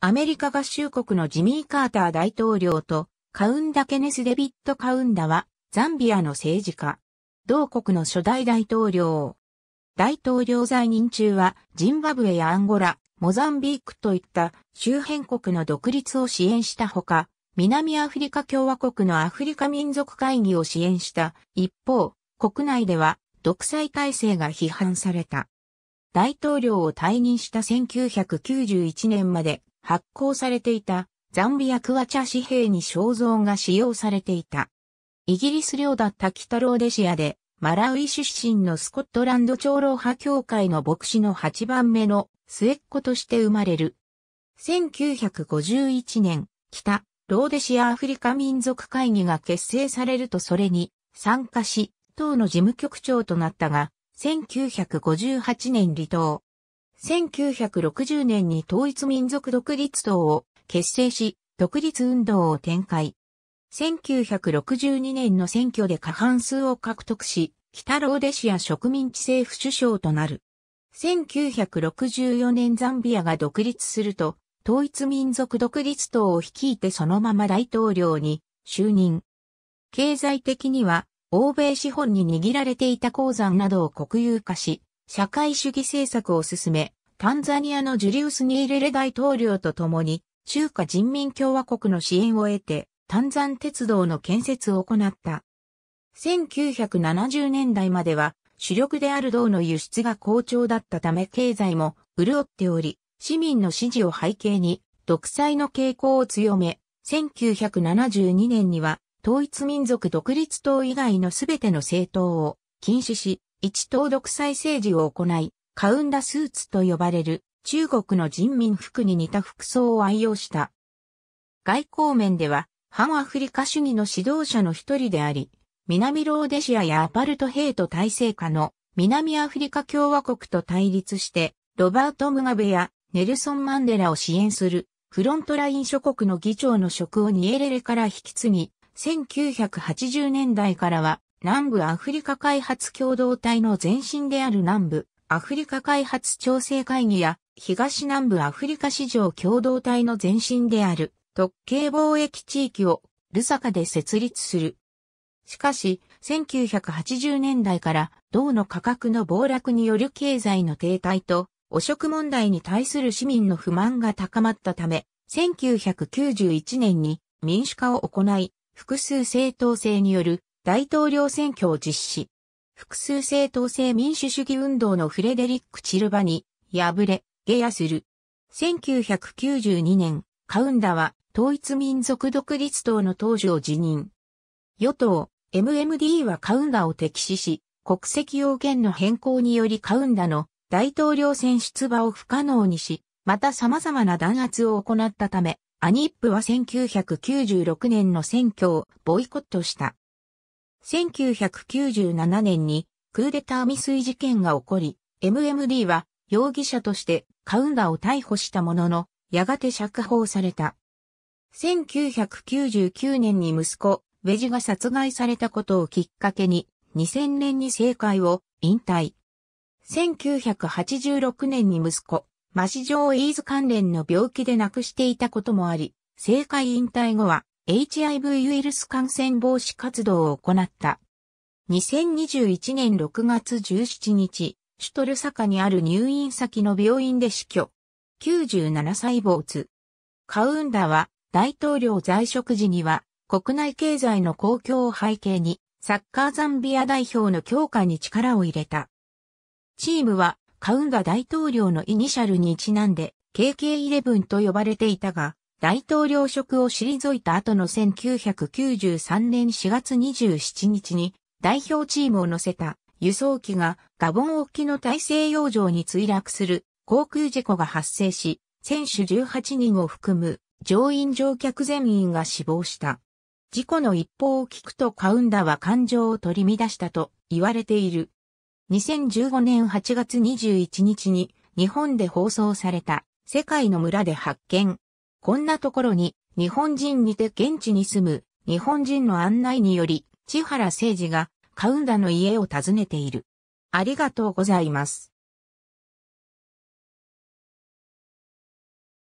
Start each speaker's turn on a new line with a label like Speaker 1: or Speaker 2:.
Speaker 1: アメリカ合衆国のジミー・カーター大統領とカウンダ・ケネス・デビット・カウンダはザンビアの政治家。同国の初代大統領。大統領在任中はジンバブエやアンゴラ、モザンビークといった周辺国の独立を支援したほか、南アフリカ共和国のアフリカ民族会議を支援した一方、国内では独裁体制が批判された。大統領を退任した1991年まで発行されていたザンビアクアチャ紙幣に肖像が使用されていた。イギリス領だった北ローデシアで、マラウイ出身のスコットランド長老派協会の牧師の8番目の末っ子として生まれる。1951年、北ローデシアアフリカ民族会議が結成されるとそれに参加し、党の事務局長となったが、1958年離党。1960年に統一民族独立党を結成し、独立運動を展開。1962年の選挙で過半数を獲得し、北ローデシア植民地政府首相となる。1964年ザンビアが独立すると、統一民族独立党を率いてそのまま大統領に就任。経済的には、欧米資本に握られていた鉱山などを国有化し、社会主義政策を進め、タンザニアのジュリウス・ニーレレ大統領と共に、中華人民共和国の支援を得て、タンザン鉄道の建設を行った。1970年代までは、主力である銅の輸出が好調だったため経済も潤っており、市民の支持を背景に、独裁の傾向を強め、1972年には、統一民族独立党以外のすべての政党を禁止し、一党独裁政治を行い、カウンダスーツと呼ばれる中国の人民服に似た服装を愛用した。外交面では、反アフリカ主義の指導者の一人であり、南ローデシアやアパルトヘイト体制下の南アフリカ共和国と対立して、ロバート・ムガベやネルソン・マンデラを支援するフロントライン諸国の議長の職をニエレレから引き継ぎ、1980年代からは南部アフリカ開発共同体の前身である南部アフリカ開発調整会議や東南部アフリカ市場共同体の前身である特定貿易地域をルサカで設立する。しかし、1980年代から銅の価格の暴落による経済の停滞と汚職問題に対する市民の不満が高まったため、1991年に民主化を行い、複数正当性による大統領選挙を実施。複数政党制民主主義運動のフレデリック・チルバに敗れ、下野する。1992年、カウンダは統一民族独立党の当時を辞任。与党、MMD はカウンダを敵視し、国籍要件の変更によりカウンダの大統領選出馬を不可能にし、また様々な弾圧を行ったため、アニップは1996年の選挙をボイコットした。1997年にクーデター未遂事件が起こり、MMD は容疑者としてカウンラを逮捕したものの、やがて釈放された。1999年に息子、ウェジが殺害されたことをきっかけに、2000年に政界を引退。1986年に息子、マシジョーイーズ関連の病気で亡くしていたこともあり、政界引退後は HIV ウイルス感染防止活動を行った。2021年6月17日、シュトルサカにある入院先の病院で死去。97歳没。カウンダは大統領在職時には国内経済の公共を背景にサッカーザンビア代表の強化に力を入れた。チームはカウンダ大統領のイニシャルにちなんで KK11 と呼ばれていたが、大統領職を退いた後の1993年4月27日に代表チームを乗せた輸送機がガボン沖の大西洋上に墜落する航空事故が発生し、選手18人を含む乗員乗客全員が死亡した。事故の一報を聞くとカウンダは感情を取り乱したと言われている。2015年8月21日に日本で放送された世界の村で発見こんなところに、日本人にて現地に住む、日本人の案内により、千原誠二が、カウンダの家を訪ねている。ありがとうございます。